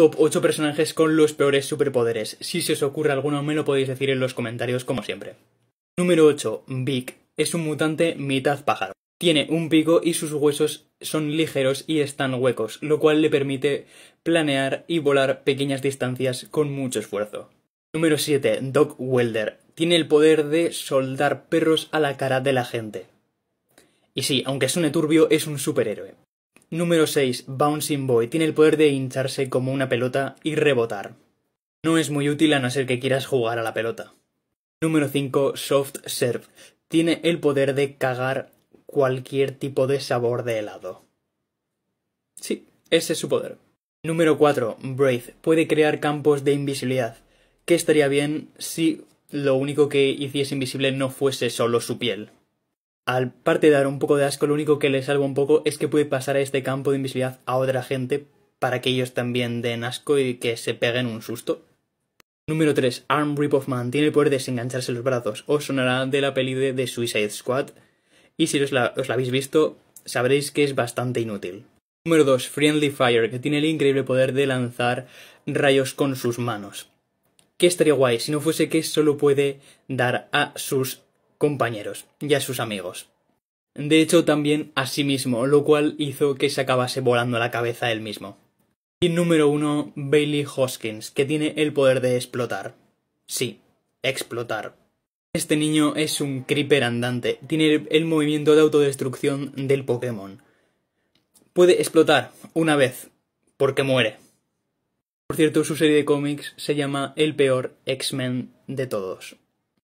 Top 8 personajes con los peores superpoderes. Si se os ocurre alguno, me lo podéis decir en los comentarios, como siempre. Número 8. Vic. Es un mutante mitad pájaro. Tiene un pico y sus huesos son ligeros y están huecos, lo cual le permite planear y volar pequeñas distancias con mucho esfuerzo. Número 7. Doc Welder. Tiene el poder de soldar perros a la cara de la gente. Y sí, aunque suene turbio, es un superhéroe. Número 6. Bouncing Boy. Tiene el poder de hincharse como una pelota y rebotar. No es muy útil a no ser que quieras jugar a la pelota. Número 5. Soft Serve. Tiene el poder de cagar cualquier tipo de sabor de helado. Sí, ese es su poder. Número 4. Braith. Puede crear campos de invisibilidad. Que estaría bien si lo único que hiciese invisible no fuese solo su piel. Al parte de dar un poco de asco, lo único que le salva un poco es que puede pasar a este campo de invisibilidad a otra gente para que ellos también den asco y que se peguen un susto. Número 3. Arm Rip of Man tiene el poder de desengancharse los brazos. Os sonará de la peli de, Suicide Squad. Y si os la, habéis visto, sabréis que es bastante inútil. Número 2. Friendly Fire, que tiene el increíble poder de lanzar rayos con sus manos. Que estaría guay si no fuese que solo puede dar a sus compañeros y a sus amigos. De hecho, también a sí mismo, lo cual hizo que se acabase volando la cabeza él mismo. Y número uno, Bailey Hoskins, que tiene el poder de explotar. Sí, explotar. Este niño es un creeper andante, tiene el movimiento de autodestrucción del Pokémon. Puede explotar una vez, porque muere. Por cierto, su serie de cómics se llama El peor X-Men de todos.